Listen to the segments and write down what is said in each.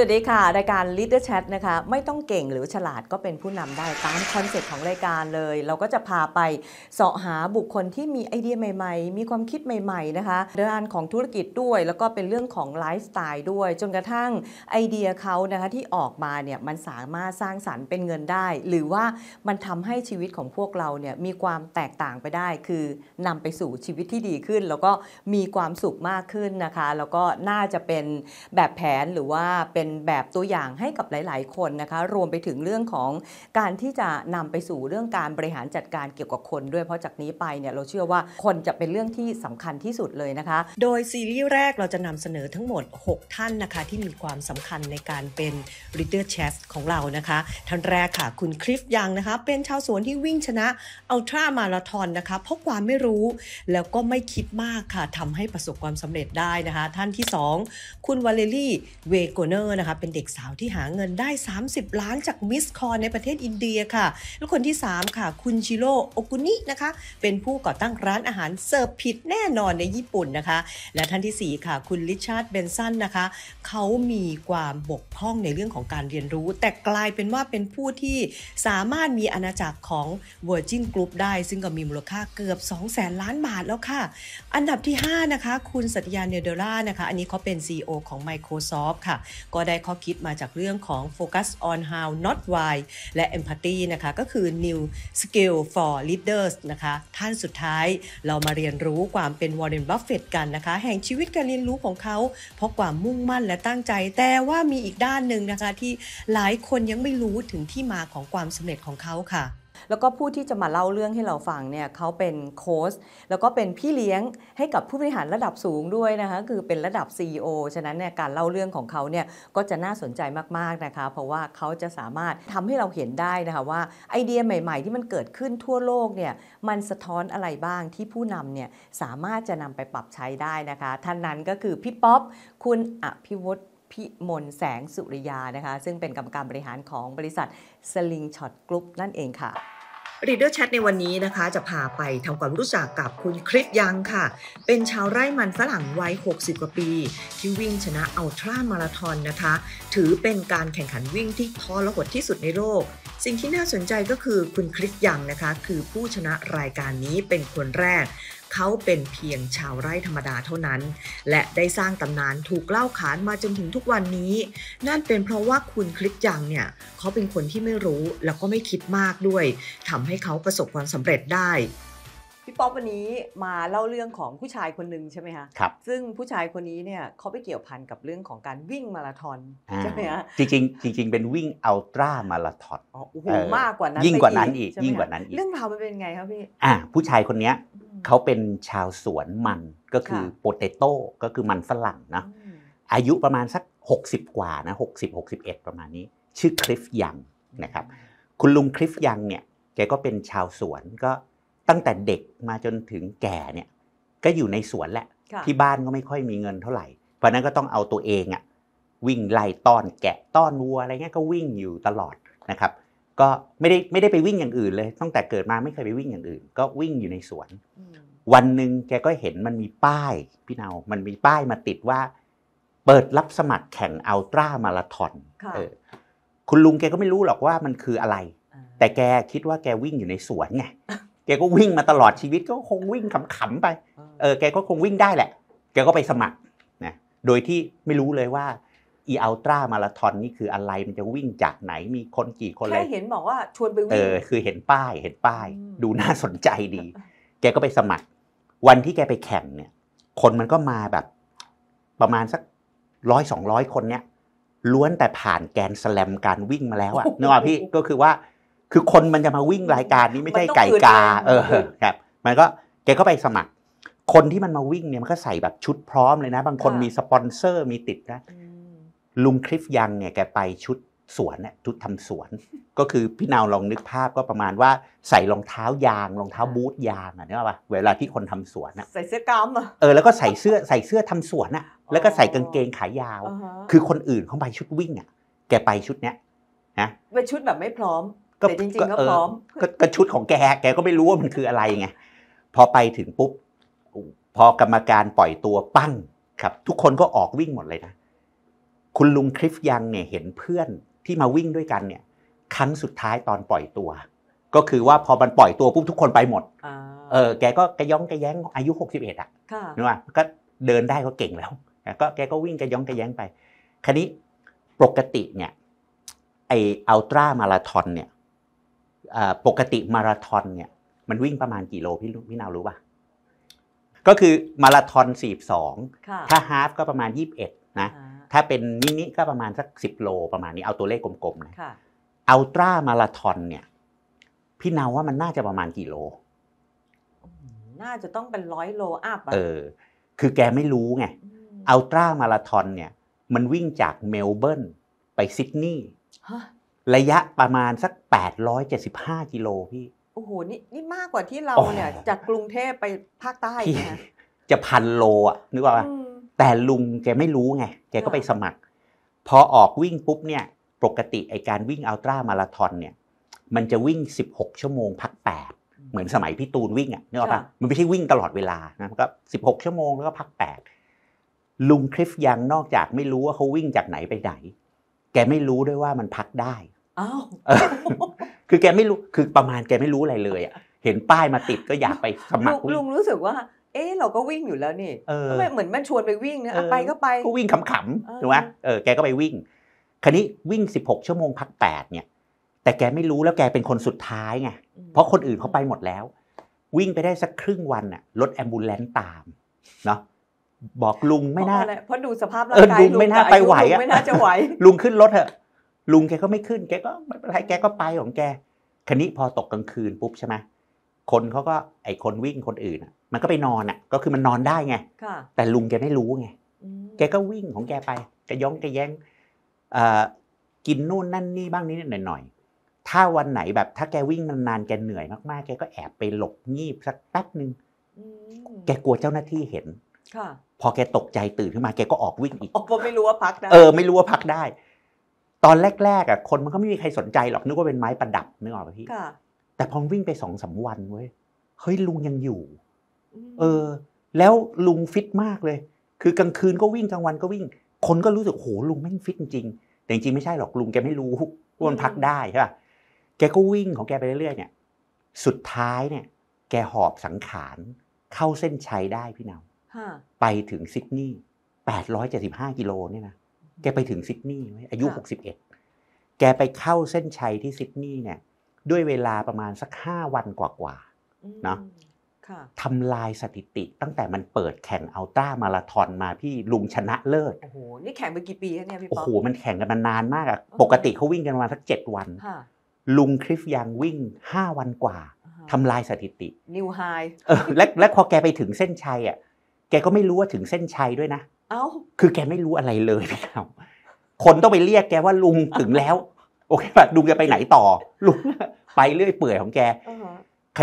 วัสดีค่ะรายการ Leader Chat นะคะไม่ต้องเก่งหรือฉลาดก็เป็นผู้นำได้ตามคอนเซ็ปต์ของรายการเลย เราก็จะพาไปเสาะหาบุคคลที่มีไอเดียใหม่ ๆ มีความคิดใหม่ๆนะคะเรื่อนของธุรกิจด้วย แล้วก็เป็นเรื่องของไลฟ์สไตล์ด้วย จนกระทั่งไอเดียเขานะคะที่ออกมาเนี่ยมันสามารถสร้างสารรค์เป็นเงินได้ หรือว่ามันทำให้ชีวิตของพวกเราเนี่ยมีความแตกต่างไปได้ คือนำไปสู่ชีวิตที่ดีขึ้น แล้วก็มีความสุขมากขึ้นนะคะ แล้วก็น่าจะเป็นแบบแผนหรือว่าเป็นแบบตัวอย่างให้กับหลาย ๆ คนนะคะ รวมไปถึงเรื่องของการที่จะนำไปสู่เรื่องการบริหารจัดการเกี่ยวกับคนด้วย เพราะจากนี้ไปเนี่ยเราเชื่อว่าคนจะเป็นเรื่องที่สำคัญที่สุดเลยนะคะ โดยซีรีส์แรกเราจะนำเสนอทั้งหมด 6 ท่านนะคะ ที่มีความสำคัญในการเป็นริเดอร์เชฟของเรานะคะ ท่านแรกค่ะคุณคลิฟยังนะคะเป็นชาวสวนที่วิ่งชนะอัลตร้ามาราทอนนะคะ เพราะความไม่รู้แล้วก็ไม่คิดมากค่ะทำให้ประสบความสำเร็จได้นะคะ ท่านที่ 2คุณวาเลรี่เวโกเนอร์ร์นะคะเป็นเด็กสาวที่หาเงินได้ 30 ล้านจากมิสคอนในประเทศอินเดียค่ะแล้วคนที่ 3 ค่ะ คุณชิโร่โอกุนินะคะเป็นผู้ก่อตั้งร้านอาหารเสิร์ฟผิดแน่นอนในญี่ปุ่นนะคะและท่านที่ 4 ค่ะ คุณลิชาร์ดเบนสันนะคะเขามีความบกพร่องในเรื่องของการเรียนรู้ แต่กลายเป็นว่าเป็นผู้ที่สามารถมีอาณาจักรของ Virgin Group ได้ ซึ่งก็มีมูลค่าเกือบ 2 0 0สนล้านบาทแล้วค่ะ อันดับที่5นะคะคุณสัตยาเนเดล่านะคะอันนี้เขาเป็น CEO ของ Microsoft ค่ะก็็ได้ข้อคิดมาจากเรื่องของ Focus on How Not Why และ Empathy นะคะก็คือ New Skill for Leaders นะคะ ท่านสุดท้ายเรามาเรียนรู้ความเป็นวอร์เรนบัฟเฟตกันนะคะ แห่งชีวิตการเรียนรู้ของเขาเพราะความมุ่งมั่นและตั้งใจ แต่ว่ามีอีกด้านหนึ่งนะคะที่หลายคนยังไม่รู้ถึงที่มาของความสำเร็จของเขาค่ะแล้วก็ผู้ที่จะมาเล่าเรื่องให้เราฟังเนี่ยเขาเป็นโค้ชแล้วก็เป็นพี่เลี้ยงให้กับผู้บริหารระดับสูงด้วยนะคะคือเป็นระดับ CEO ฉะนั้นเนี่ยการเล่าเรื่องของเขาเนี่ยก็จะน่าสนใจมากๆนะคะเพราะว่าเขาจะสามารถทำให้เราเห็นได้นะคะว่าไอเดียใหม่ๆ ที่มันเกิดขึ้นทั่วโลกเนี่ยมันสะท้อนอะไรบ้างที่ผู้นำเนี่ยสามารถจะนำไปปรับใช้ได้นะคะ ท่านนั้นก็คือพี่ป๊อปคุณอภิวุฒพิมลแสงสุริยานะคะ ซึ่งเป็นกรรมการบริหารของบริษัทสลิงช็อตกรุ๊ปนั่นเองค่ะี e เดอร์แชทในวันนี้นะคะ จะพาไปทำความรู้จักกับคุณคริสยังค่ะ เป็นชาวไร่มันฝรั่งวัย60 กว่าปี ที่วิ่งชนะอัลตร้ามาราทอนนะคะ ถือเป็นการแข่งขันวิ่งที่ทอและหดที่สุดในโลกสิ่งที่น่าสนใจก็คือคุณคริสยังนะคะ คือผู้ชนะรายการนี้เป็นคนแรกเขาเป็นเพียงชาวไร่ธรรมดาเท่านั้น และได้สร้างตำนานถูก เล่าขานมาจนถึงทุกวันนี้ นั่นเป็นเพราะว่าคุณคลิกยังเนี่ยเขาเป็นคนที่ไม่รู้แล้วก็ไม่คิดมากด้วยทำให้เขาประสบความสำเร็จได้พี่ป๊อปวันนี้มาเล่าเรื่องของผู้ชายคนหนึ่งใช่ไหมคะครับซึ่งผู้ชายคนนี้เนี่ยเขาไปเกี่ยวพันกับเรื่องของการวิ่งมาราธอนใช่ไหมฮะจริงจริงงเป็นวิ่งอัลตร้ามาราธอนอ๋อโอ้โหมากกว่านั้นยิ่งกว่านั้นอีกยิ่งกว่านั้นอีกเรื่องราวมันเป็นไงครับพี่อ่าผู้ชายคนนี้เขาเป็นชาวสวนมันก็คือโปเตโต้ก็คือมันฝรั่งนะ อายุประมาณสัก 60 กว่านะ 60 61 ประมาณนี้ ชื่อคลิฟยังนะครับ คุณลุงคลิฟยังเนี่ยแกก็เป็นชาวสวนก็ตั้งแต่เด็กมาจนถึงแก่เนี่ย ก็อยู่ในสวนแหละ ที่บ้านก็ไม่ค่อยมีเงินเท่าไหร่ เพราะนั้นก็ต้องเอาตัวเองอะวิ่งไล่ต้อนแกะต้อนวัวอะไรเงี้ยก็วิ่งอยู่ตลอดนะครับก็ไม่ได้ไม่ได้ไปวิ่งอย่างอื่นเลยตั้งแต่เกิดมาไม่เคยไปวิ่งอย่างอื่น ก็วิ่งอยู่ในสวนวันหนึ่งแกก็เห็นมันมีป้าย พี่เนามันมีป้ายมาติดว่า เปิดรับสมัครแข่งอัลตร้ามาราธอนคุณลุงแกก็ไม่รู้หรอกว่ามันคืออะไร แต่แกคิดว่าแกวิ่งอยู่ในสวนไงแกก็วิ่งมาตลอดชีวิตก็คงวิ่งขำๆไปเออแกก็คงวิ่งได้แหละ แกก็ไปสมัครนะโดยที่ไม่รู้เลยว่าอีอัลตร้ามาราทอนนี่คืออะไรมันจะวิ่งจากไหน มีคนกี่คนเลย แค่เห็นบอกว่าชวนไปวิ่ง เออ คือเห็นป้าย เห็นป้าย ดูน่าสนใจดี แกก็ไปสมัคร วันที่แกไปแข่งเนี่ย คนมันก็มาแบบประมาณสักร้อยสองร้อยคนเนี่ย ล้วนแต่ผ่านแกนสแลมการวิ่งมาแล้วอะนึกออกพี่ก็คือว่า คือคนมันจะมาวิ่งรายการนี้ไม่ใช่ไก่กา เออ ครับ มันก็ แกก็ไปสมัคร คนที่มันมาวิ่งเนี่ย มันก็ใส่แบบชุดพร้อมเลยนะ บางคนมีสปอนเซอร์ มีติดนะลุงคลิฟยังเนี่ย แกไปชุดสวนน่ยชุดทำสวน ก็คือพี่นาวลองนึกภาพก็ประมาณว่าใส่รองเท้ายางรองเท้าบูทยางอ่ะนึกยป่ะเวลาที่คนทำสวนอ่ะใส่เสื้อกล้ามเออแล้วก็ใส่เสื้อใส่เสื้อทำสวนอ่ะแล้วก็ใส่กางเกงขายาว คือคนอื่นเขาไปชุดวิ่งอ่ะแกไปชุดเนี้ยนะเป็นชุดแบบไม่พร้อมก็จริงๆ ก็พร้อมก็ชุดของแก แกก็ไม่รู้ว่ามันคืออะไรไงพอไปถึงปุ๊บพอกรรมการปล่อยตัวปั้งครับ ทุกคนก็ออกวิ่งหมดเลยนะคุณลุงคริฟยังเนี่ยเห็นเพื่อนที่มาวิ่งด้วยกันเนี่ยครั้งสุดท้ายตอนปล่อยตัว ก็คือว่าพอมันปล่อยตัวปุ๊บทุกคนไปหมดเออแกก็กระย้องกระแย้งอายุหกสิบเอ็ดอ่ะนึกว่าก็เดินได้ก็เก่งแล้วก็แกก็วิ่งกระย้องกระแย้งไป ครนนี้ปกติเนี่ย ไออัลตร้ามาราทอนเนี่ยปกติมาราทอนเนี่ยมันวิ่งประมาณกี่โลพี่พี่นาวรู้ป่ะก็คือมาราทอน42ถ้าฮาฟก็ประมาณ21นะถ้าเป็นมินิก็ประมาณสักสิบโลประมาณนี้ เอาตัวเลขกลมๆนะอัลตร้ามาราทอนเนี่ย พี่นาว่ามันน่าจะประมาณกี่โล น่าจะต้องเป็นร้อยโลอัพเออ คือแกไม่รู้ไงอัลตร้ามาราทอนเนี่ย มันวิ่งจากเมลเบิร์นไปซิดนีย์ระยะประมาณสัก 875กิโลพี่ โอ้โหนี่นี่มากกว่าที่เราเนี่ย จากกรุงเทพไปภาคใต้จะพันโลอ่ะ นึกว่าแต่ลุงแกไม่รู้ไงแกก็ไปสมัคร พอออกวิ่งปุ๊บเนี่ยปกติไอการวิ่งอัลตร้ามาราธอนเนี่ย มันจะวิ่ง 16 ชั่วโมง พัก 8 เหมือนสมัยพี่ตูนวิ่งอ่ะนึกออกปะมันไม่ใช่วิ่งตลอดเวลานะก็16 ชั่วโมงแล้วก็พัก 8 ลุงคริฟยังนอกจากไม่รู้ว่าเขาวิ่งจากไหนไปไหน แกไม่รู้ด้วยว่ามันพักได้อ้าวคือแกไม่รู้คือประมาณแกไม่รู้อะไรเลยอ่ะเห็นป้ายมาติดก็อยากไปสมัครลุงรู้สึกว่าเออเราก็วิ่งอยู่แล้วนี่เออเหมือนมันชวนไปวิ่งนะไปก็ไปก็วิ่งขำๆถูกไหมเออแกก็ไปวิ่งคันนี้วิ่ง 16 ชั่วโมงพัก8เนี่ย แต่แกไม่รู้แล้วแกเป็นคนสุดท้ายไงเพราะคนอื่นเขาไปหมดแล้ว วิ่งไปได้สักครึ่งวันน่ะรถแอมบูเลนตามเนาะบอกลุงไม่น่าเพราะดูสภาพร่างกายลุงไม่น่าไปไหวอะไม่น่าจะไหว ลุงขึ้นรถเถอะลุงแกก็ไม่ขึ้น แกก็ไม่เป็นไรแกก็ไปของแกคันนี้พอตกกลางคืนปุ๊บใช่ไหมคนเขาก็ไอคนวิ่งคนอื่นมันก็ไปนอนอ่ะ ก็คือมันนอนได้ไง แต่ลุงแกไม่รู้ไงแกก็วิ่งของแกไปกระย้องกระแย้งกินนู่นนั่นนี่บ้างนิดหน่อย ถ้าวันไหนแบบ ถ้าแกวิ่งนานๆแกเหนื่อยมากๆแกก็แอบไปหลบงีบสักแป๊บหนึ่งแกกลัวเจ้าหน้าที่เห็น พอแกตกใจตื่นขึ้นมาแกก็ออกวิ่งอีกเพราะไม่รู้ว่าพักได้เออไม่รู้ว่าพักได้ ตอนแรกๆอ่ะคนมันก็ไม่มีใครสนใจหรอก นึกว่าเป็นไม้ประดับนึกออกไหมพี่แต่พอวิ่งไปสองสาวันเว้ย เฮ้ยลุงยังอยู่เออแล้วลุงฟิตมากเลย คือกลางคืนก็วิ่งกลางวันก็วิ่ง คนก็รู้สึกโหลุงแม่งฟิตจริงแต่จริงไม่ใช่หรอกลุงแกไม่รู้ว่ามันพักได้ใช่ป่ะแกก็วิ่งของแกไปเรื่อยๆเนี่ย สุดท้ายเนี่ยแกหอบสังขารเข้าเส้นชัยได้พี่นาวไปถึงซิดนีย์แปดร้อยเจ็ดสิบห้ากิโลเนี่ยนะแกไปถึงซิดนีย์อายุหกสิบเอ็ดแกไปเข้าเส้นชัยที่ซิดนีย์เนี่ย ด้วยเวลาประมาณสักห้าวันกว่าๆเนาะทำลายสถิติตั้งแต่มันเปิดแข่งอัลต้ามาราธอนมาพี่ลุงชนะเลิศโอ้โหนี่แข่งไปกี่ปีแล้วเนี่ยพี่ป๊อปโอ้โหมันแข่งกันมานานมากอะปกติเขาวิ่งกันมาสักเจ็ดวัน ลุงคริฟยังวิ่งห้าวันกว่าทำลายสถิติ นิวไฮและและพอแกไปถึงเส้นชัยอ่ะแกก็ไม่รู้ว่าถึงเส้นชัยด้วยนะเอ้าคือแกไม่รู้อะไรเลยพี่ครับคนต้องไปเรียกแกว่าลุงถึงแล้วโอเคป่ะลุงจะไปไหนต่อลุงไปเรื่อยเปื่อยของแก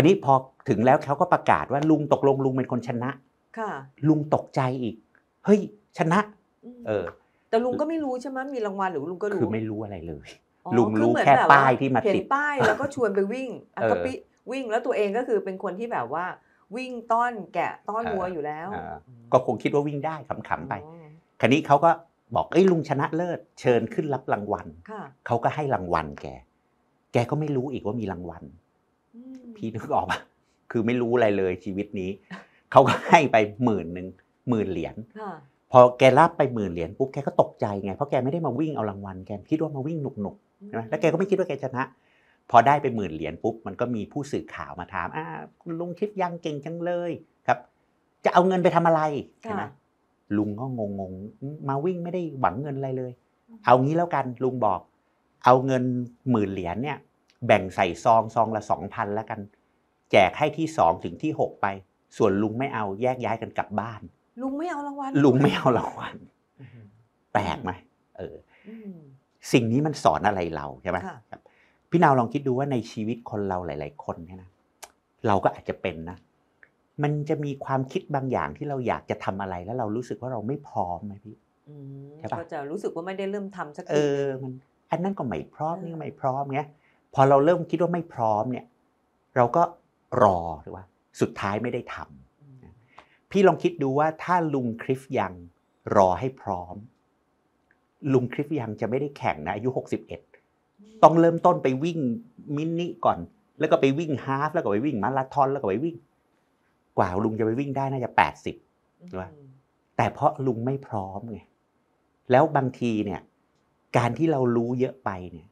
คันนี้พอถึงแล้วเขาก็ประกาศว่าลุงตกลงลุงเป็นคนชนะ ค่ะ ลุงตกใจอีก เฮ้ย ชนะ เออ แต่ลุงก็ไม่รู้ใช่ไหมมีรางวัลหรือ ลุงก็รู้ คือไม่รู้อะไรเลย ลุงรู้แค่ป้ายที่มาติดป้ายแล้วก็ชวนไปวิ่งอักปิวิ่ง แล้วตัวเองก็คือเป็นคนที่แบบว่า วิ่งต้อนแกะต้อนวัวอยู่แล้วก็คงคิดว่าวิ่งได้ขำๆไปคันนี้เขาก็บอกไอ้ลุงชนะเลิศเชิญขึ้นรับรางวัลเขาก็ให้รางวัลแก แกก็ไม่รู้อีกว่ามีรางวัลพี่นึกออกปะคือไม่รู้อะไรเลยชีวิตนี้ เขาก็ให้ไปหมื่นหนึ่งหมื่นเหรียญพอแกรับไปหมื่นเหรียญปุ๊บแกก็ตกใจไงเพราะแกไม่ได้มาวิ่งเอารางวัลแกคิดว่ามาวิ่งหนุกหนุกใช่ไหมแล้วแกก็ไม่คิดว่าแกชนะพอได้ไปหมื่นเหรียญปุ๊บมันก็มีผู้สื่อข่าวมาถามอ่าคุณลุงคิดยังเก่งจังเลยครับ จะเอาเงินไปทำอะไรใช่ไหมลุงก็งงงมาวิ่งไม่ได้หวังเงินอะไรเลย เอางี้แล้วกันลุงบอกเอาเงินหมื่นเหรียญเนี่ยแบ่งใส่ซองซองละสองพันแล้วกันแจกให้ที่สองถึงที่หกไป ส่วนลุงไม่เอาแยกย้ายกันกลับบ้าน ลุงไม่เอารางวัลลุงไม่เอารางวัลแปลกไหมเออ สิ่งนี้มันสอนอะไรเราใช่ไหมพี่นาวลองคิดดูว่าในชีวิตคนเราหลาย ๆ คนเนี่ยนะเราก็อาจจะเป็นนะมันจะมีความคิดบางอย่างที่เราอยากจะทำอะไรแล้วเรารู้สึกว่าเราไม่พร้อมไหมพี่ใช่ปะก็จะรู้สึกว่าไม่ได้เริ่มทำสักทีเออมันอันนั้นก็ไม่พร้อมนี่ไม่พร้อมเงี้ยพอเราเริ่มคิดว่าไม่พร้อมเนี่ย เราก็รอหรือว่า สุดท้ายไม่ได้ทำพี่ลองคิดดูว่าถ้าลุงคริฟยังรอให้พร้อม ลุงคริฟยังจะไม่ได้แข่งนะอายุ61ต้องเริ่มต้นไปวิ่งมินิก่อน แล้วก็ไปวิ่งฮาฟแล้วก็ไปวิ่งมาราธอนแล้วก็ไปวิ่ง กว่าลุงจะไปวิ่งได้น่าจะ 80หรือว่าแต่เพราะลุงไม่พร้อมไงแล้วบางทีเนี่ย การที่เรารู้เยอะไปเนี่ย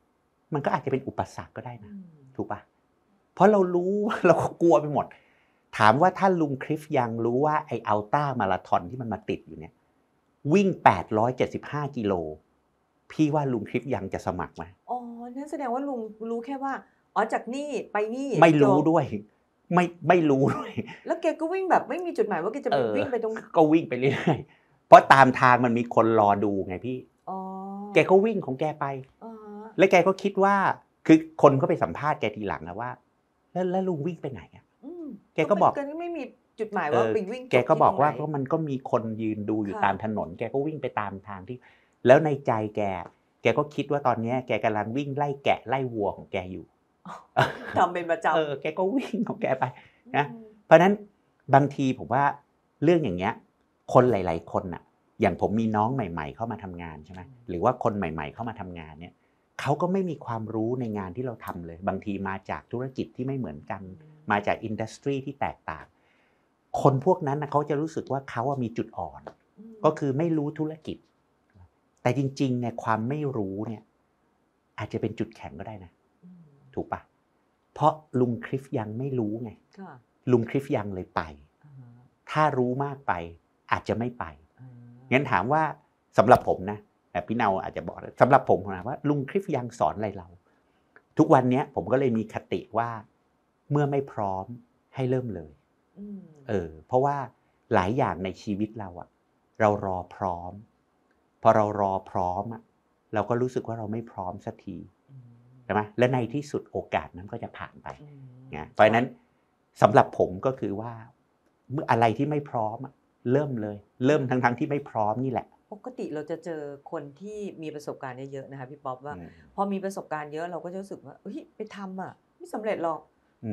มันก็อาจจะเป็นอุปสรรคก็ได้นะถูกปะเพราะเรารู้เรากลัวไปหมด ถามว่าถ้าลุงคริฟยังรู้ว่าไออัลต้ามาราทอนที่มันมาติดอยู่เนี่ย วิ่ง 875กิโลพี่ว่าลุงคริฟยังจะสมัครไหมอ๋อ นั่นแสดงว่าลุงรู้แค่ว่าอ๋อจากนี่ไปนี่ ไม่รู้ด้วย ไม่ไม่รู้ด้วย แล้วแกก็วิ่งแบบไม่มีจุดหมายว่าแกจะไปวิ่งไปตรงก็วิ่งไปเรื่อยๆเพราะตามทางมันมีคนรอดูไงพี่อแกก็วิ่งของแกไปแล้วแกก็คิดว่าคือคนก็ไปสัมภาษณ์แกทีหลังนะว่า แล้วแล้วลุงวิ่งไปไหนอ่ะแกก็บอกก็ไม่มีจุดหมายว่าไปวิ่งแกก็บอกว่าก็มันก็มีคนยืนดูอยู่ตามถนนแกก็วิ่งไปตามทางที่ แล้วในใจแกแกก็คิดว่าตอนนี้แกกำลังวิ่งไล่แกะไล่วัวของแกอยู่ทำเป็นประจำเออแกก็วิ่งของแกไปนะเพราะนั้นบางทีผมว่าเรื่องอย่างเงี้ยคนหลาย ๆ คนอ่ะ อย่างผมมีน้องใหม่ ๆ เข้ามาทำงานใช่ไหมหรือว่าคนใหม่ ๆ เข้ามาทำงานเนี่ยเขาก็ไม่มีความรู้ในงานที่เราทำเลย บางทีมาจากธุรกิจที่ไม่เหมือนกัน มาจากอินดัสทรีที่แตกต่าง คนพวกนั้นนะเขาจะรู้สึกว่าเขามีจุดอ่อน ก็คือไม่รู้ธุรกิจ แต่จริงๆเนี่ยความไม่รู้เนี่ย อาจจะเป็นจุดแข็งก็ได้นะ ถูกปะเพราะลุงคริฟยังไม่รู้ไงลุงคริฟยังเลยไป ถ้ารู้มากไปอาจจะไม่ไปงั้นถามว่าสำหรับผมนะพี่เนาอาจจะบอกสำหรับผมนะว่า ลุงคริฟยังสอนอะไรเรา ทุกวันเนี้ยผมก็เลยมีคติว่าเมื่อไม่พร้อมให้เริ่มเลยเออ เพราะว่าหลายอย่างในชีวิตเราอะเรารอพร้อมพอเรารอพร้อมอะเราก็รู้สึกว่าเราไม่พร้อมสักทีใช่ไหมและในที่สุดโอกาสนั้นก็จะผ่านไปนะเพราะนั้นสำหรับผมก็คือว่า เมื่ออะไรที่ไม่พร้อมเริ่มเลยเริ่มทั้งทั้งที่ไม่พร้อมนี่แหละปกติเราจะเจอคนที่มีประสบการณ์เยอะๆนะคะพี่ป๊อปว่า พอมีประสบการณ์เยอะเราก็จะรู้สึกว่าเฮ้ยไปทำอ่ะ ไม่สำเร็จหรอก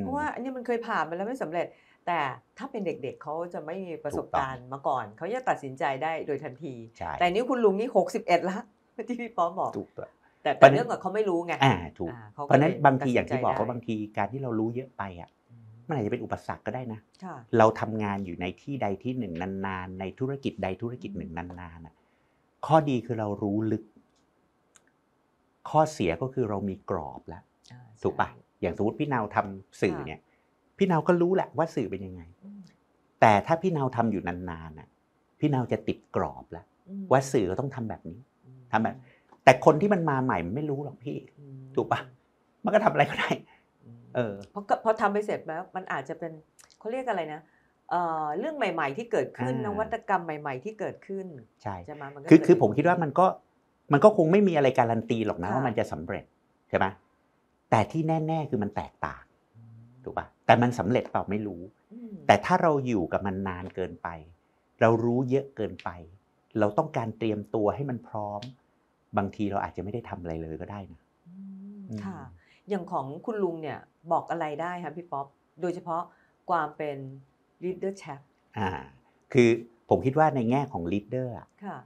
เพราะว่าอันนี้มันเคยผ่านมาแล้วไม่สำเร็จ แต่ถ้าเป็นเด็กๆเขาจะไม่มีประสบการณ์มาก่อนเขาจะตัดสินใจได้โดยทันทีแต่นี้คุณลุงนี่หกสิบเอ็ดละที่พี่ป๊อปบอกถูกต้แต่เรื่องแบบเขาไม่รู้ไงอ่าถูกเพราะนั้นบางทีอย่างที่บอกเขาบางทีการที่เรารู้เยอะไปอ่ะมันอาจจะเป็นอุปสรรคก็ได้นะเราทำงานอยู่ในที่ใดที่หนึ่งนานๆ ในธุรกิจใดธุรกิจหนึ่งนานๆข้อดีคือเรารู้ลึก ข้อเสียก็คือเรามีกรอบแล้วถูกปะอย่างสมมติพี่นาวทำาสื่อเนี่ย พี่นาวก็รู้แหละว่าสื่อเป็นยังไง แต่ถ้าพี่นาวทำาอยู่นานๆน่ะ พี่นาวจะติดกรอบแล้วว่าสื่อก็ต้องทำแบบนี้ ทำแบบ แต่คนที่มันมาใหม่ไม่รู้หรอกพี่ ถูกปะมันก็ทำอะไรก็ได้ เออ เพราะพอทำไปเสร็จแล้ว มันอาจจะเป็นเขาเรียกอะไรนะเรื่องใหม่ ๆที่เกิดขึ้นนวัตกรรมใหม่ๆ ที่เกิดขึ้น ใช่ใช่ไหมมันคือคือผมคิดว่ามันก็ มันก็คงไม่มีอะไรการันตีหรอกนะ ว่ามันจะสำเร็จ ใช่ไหมแต่ที่แน่ๆ คือมันแตกต่างถูกป่ะแต่มันสำเร็จเปล่าไม่รู้ แต่ถ้าเราอยู่กับมันนานเกินไป เรารู้เยอะเกินไป เราต้องการเตรียมตัวให้มันพร้อม บางทีเราอาจจะไม่ได้ทำอะไรเลยก็ได้นะค่ะอย่างของคุณลุงเนี่ยบอกอะไรได้ครับพี่ป๊อปโดยเฉพาะความเป็นีดเดอร์แชปอ่า คือผมคิดว่าในแง่ของีดเดอร์ค่ะ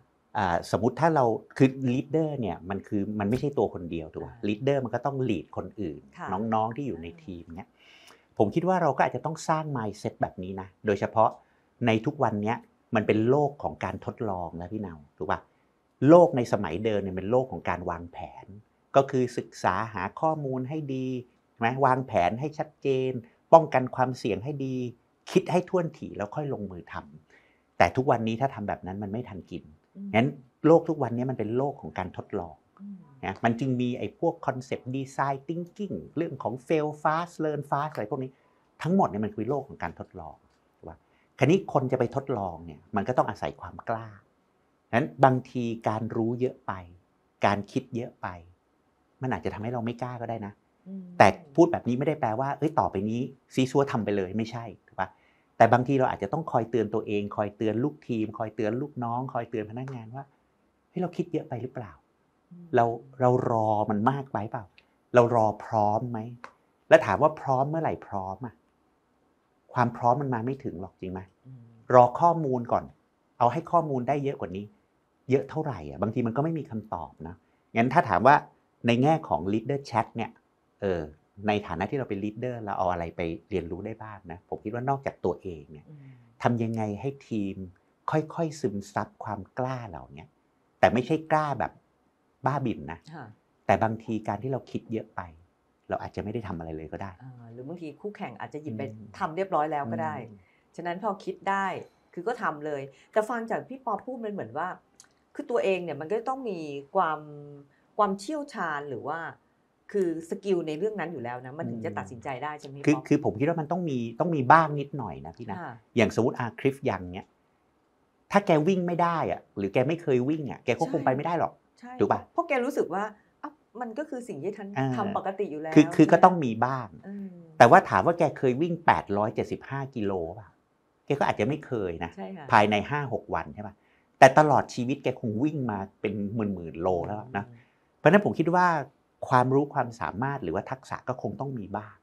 สมมติถ้าเรา คือลีดเดอร์เนี่ยมันคือมันไม่ใช่ตัวคนเดียวถูกไหมลีดเดอร์มันก็ต้องลีดคนอื่น น้องๆที่อยู่ในทีมเนี่ยผมคิดว่าเราก็อาจจะต้องสร้างม i n เซ็ตแบบนี้นะ โดยเฉพาะในทุกวันเนี้ยมันเป็นโลกของการทดลองนะพี่เนาถูกปะโลกในสมัยเดิมเนี่ยเป็นโลกของการวางแผน ก็คือศึกษาหาข้อมูลให้ดี ใช่ไหมวางแผนให้ชัดเจน ป้องกันความเสี่ยงให้ดีคิดให้ท่วนถี่แล้วค่อยลงมือทำ แต่ทุกวันนี้ถ้าทำแบบนั้นมันไม่ทันกินงั้นโลกทุกวันนี้มันเป็นโลกของการทดลองนะมันจึงมีไอ้พวกคอนเซปต์ดีไซน์ทิงกิ้งเรื่องของ fail fast learn fast อะไรพวกนี้ ทั้งหมดเนี่ยมันคือโลกของการทดลองว่าคันนี้คนจะไปทดลองเนี่ยมันก็ต้องอาศัยความกล้านั้นบางทีการรู้เยอะไป การคิดเยอะไป มันอาจจะทำให้เราไม่กล้าก็ได้นะ แต่พูดแบบนี้ไม่ได้แปลว่าเอ้ยต่อไปนี้ซีซัวทำไปเลยไม่ใช่ถูกปะแต่บางทีเราอาจจะต้องคอยเตือนตัวเอง คอยเตือนลูกทีม คอยเตือนลูกน้อง คอยเตือนพนักงานว่าเฮ้ยเราคิดเยอะไปหรือเปล่า เราเรารอมันมากไปเปล่า เรารอพร้อมไหม และถามว่าพร้อมเมื่อไหร่พร้อมอ่ะความพร้อมมันมาไม่ถึงหรอกจริงไหมรอข้อมูลก่อน เอาให้ข้อมูลได้เยอะกว่านี้ เยอะเท่าไหร่ อ่ะบางทีมันก็ไม่มีคำตอบนะงั้นถ้าถามว่าในแง่ของ leader chat เนี่ย เออในฐานะที่เราเป็นลีดเดอร์เราเอาอะไรไปเรียนรู้ได้บ้างนะผมคิดว่านอกจากตัวเองเนี่ยทำยังไงให้ทีมค่อยๆซึมซับความกล้าเหล่านี้แต่ไม่ใช่กล้าแบบบ้าบิ่นนะแต่บางทีการที่เราคิดเยอะไป เราอาจจะไม่ได้ทำอะไรเลยก็ได้หรือบางทีคู่แข่งอาจจะหยิบไปทำเรียบร้อยแล้วก็ได้ฉะนั้นพอคิดได้คือก็ทำเลยแต่ฟังจากพี่ปอพูดมันเหมือนว่า คือตัวเองเนี่ยมันก็ต้องมีความความเชี่ยวชาญหรือว่าคือสกิลในเรื่องนั้นอยู่แล้วนะมันถึงจะตัดสินใจได้ใช่ไหมคือคือผมคิดว่ามันต้องมีต้องมีบ้างนิดหน่อยนะพี่นะอย่างสมมติอาคริฟยังเนี้ยถ้าแกวิ่งไม่ได้อ่ะหรือแกไม่เคยวิ่งอ่ะแกก็คงไปไม่ได้หรอกถูกป่ะเพราะแกรู้สึกว่ามันก็คือสิ่งที่ท่านทำปกติอยู่แล้วคือคือก็ต้องมีบ้าง แต่ว่าถามว่าแกเคยวิ่ง875กิโลป่ะ แกก็อาจจะไม่เคยนะภายใน 5-6 วันใช่ป่ะแต่ตลอดชีวิตแกคงวิ่งมาเป็นหมื่นหมื่นโลแล้วนะเพราะนั้นผมคิดว่าความรู้ความสามารถหรือว่าทักษะก็คงต้องมีบ้าง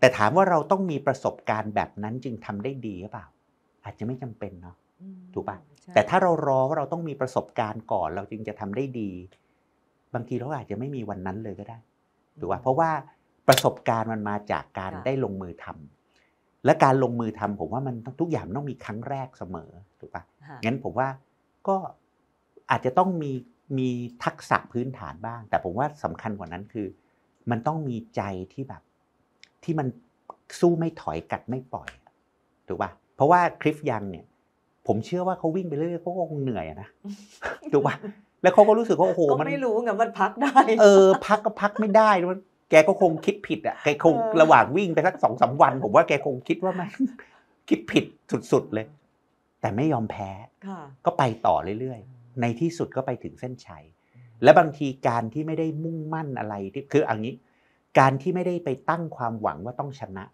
แต่ถามว่าเราต้องมีประสบการณ์แบบนั้นจึงทำได้ดีหรือเปล่าอาจจะไม่จำเป็นเนาะถูกปะ่ะแต่ถ้าเรารอว่าเราต้องมีประสบการณ์ก่อน เราจึงจะทำได้ดี บางทีเราอาจจะไม่มีวันนั้นเลยก็ได้ถูกปะ่ะเพราะว่าประสบการณ์มันมาจากการได้ลงมือทำ และการลงมือทำ ผมว่ามันทุกอย่างต้องมีครั้งแรกเสมอถูกปะ่ะงั้นผมว่าก็อาจจะต้องมีมีทักษะพื้นฐานบ้าง แต่ผมว่าสำคัญกว่านั้นคือ มันต้องมีใจที่แบบที่มันสู้ไม่ถอยกัดไม่ปล่อยถูกป่ะเพราะว่าคริฟยังเนี่ย ผมเชื่อว่าเขาวิ่งไปเรื่อยๆเขาคงเหนื่อยนะถูกป่ะแล้วเขาก็รู้สึกว่าโอ้โห มันไม่รู้ไงมันพักได้เออพักก็พักไม่ได้มันแกก็คงคิดผิดอ่ะแกคงระหว่างวิ่งไปสักสองสาวัน ผมว่าแกคงคิดว่ามัน คิดผิดสุดๆเลย แต่ไม่ยอมแพ้ก็ไปต่อเรื่อยในที่สุดก็ไปถึงเส้นชัย และบางทีการที่ไม่ได้มุ่งมั่นอะไรที่คืออย่างนี้ การที่ไม่ได้ไปตั้งความหวังว่าต้องชนะ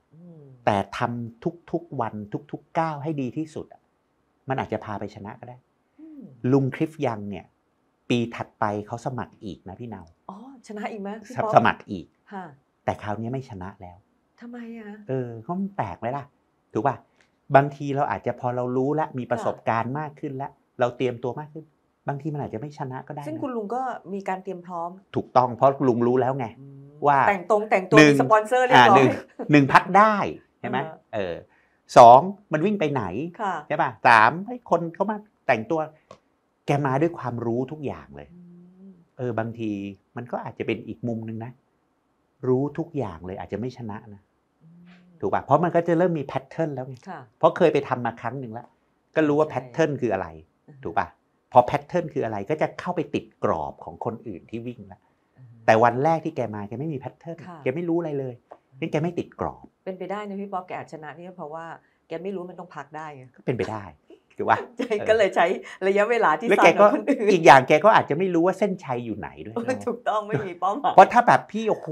แต่ทำทุกๆวันทุก ๆ ก้าวให้ดีที่สุด มันอาจจะพาไปชนะก็ได้ลุงคริฟยังเนี่ย ปีถัดไปเขาสมัครอีกนะพี่เนา อ๋อชนะอีกไหมสมัครอีกแต่คราวนี้ไม่ชนะแล้วทำไมอ่ะเออเขาแปลกไหมล่ะ ถูกป่ะ บางทีเราอาจจะพอเรารู้และมีประสบการณ์มากขึ้นแล้วเราเตรียมตัวมากขึ้นบางทีมันอาจจะไม่ชนะก็ได้ ซึ่งคุณลุงก็มีการเตรียมพร้อม ถูกต้อง เพราะลุงรู้แล้วไงว่า แต่งตรงแต่งตัว มีสปอนเซอร์เรียบร้อยหนึ่งหนึ่งพักได้ใช่ไหมเออสองมันวิ่งไปไหนใช่ป่ะ สามให้คนเขามาแต่งตัวแกมาด้วยความรู้ทุกอย่างเลย เออบางทีมันก็อาจจะเป็นอีกมุมหนึ่งนะ รู้ทุกอย่างเลยอาจจะไม่ชนะนะถูกป่ะ เพราะมันก็จะเริ่มมีแพทเทิร์นแล้วไง เพราะเคยไปทำมาครั้งหนึ่งแล้วก็รู้ว่าแพทเทิร์นคืออะไร ถูกป่ะพอแพทเทิร์นคืออะไรก็จะเข้าไปติดกรอบของคนอื่นที่วิ่งละแต่วันแรกที่แกมาแกไม่มีแพทเทิร์นแกไม่รู้อะไรเลยนี่แกไม่ติดกรอบ เป็นไปได้นะพี่ป๊อกแกอาจชนะนี่เพราะว่าแกไม่รู้มันต้องพักได้ก็เป็นไปได้คือว่าก็เลยใช้ระยะเวลาที่สั้นกว่าคนอื่นอีกอย่างแกก็อาจจะไม่รู้ว่าเส้นชัยอยู่ไหนด้วยถูกต้องไม่มีป้อมเพราะถ้าแบบพี่โอ้โห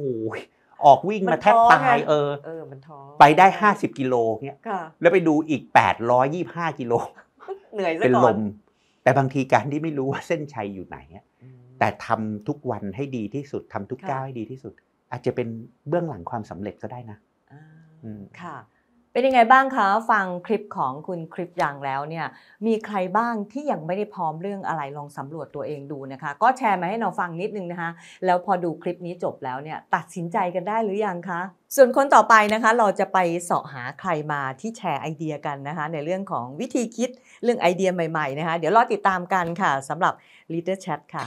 ออกวิ่งมาแทบตายเออ เออมันท้อไปได้ 50 กิโลเนี่ยแล้วไปดูอีก 825 กิโลเหนื่อยซะก่อนเป็นลมแต่บางทีการที่ไม่รู้ว่าเส้นชัยอยู่ไหน แต่ทำทุกวันให้ดีที่สุด ทำทุกก้าวให้ดีที่สุด อาจจะเป็นเบื้องหลังความสำเร็จก็ได้นะค่ะเป็นยังไงบ้างคะ ฟังคลิปของคุณคลิปยังแล้วเนี่ยมีใครบ้างที่ยังไม่ได้พร้อมเรื่องอะไรลองสำรวจตัวเองดูนะคะก็แชร์มาให้เราฟังนิดนึงนะคะ แล้วพอดูคลิปนี้จบแล้วเนี่ยตัดสินใจกันได้หรือยังคะส่วนคนต่อไปนะคะเราจะไปเสาะหาใครมาที่แชร์ไอเดียกันนะคะ ในเรื่องของวิธีคิดเรื่องไอเดียใหม่ๆนะคะเดี๋ยวรอติดตามกันค่ะสำหรับ Leader Chat ค่ะ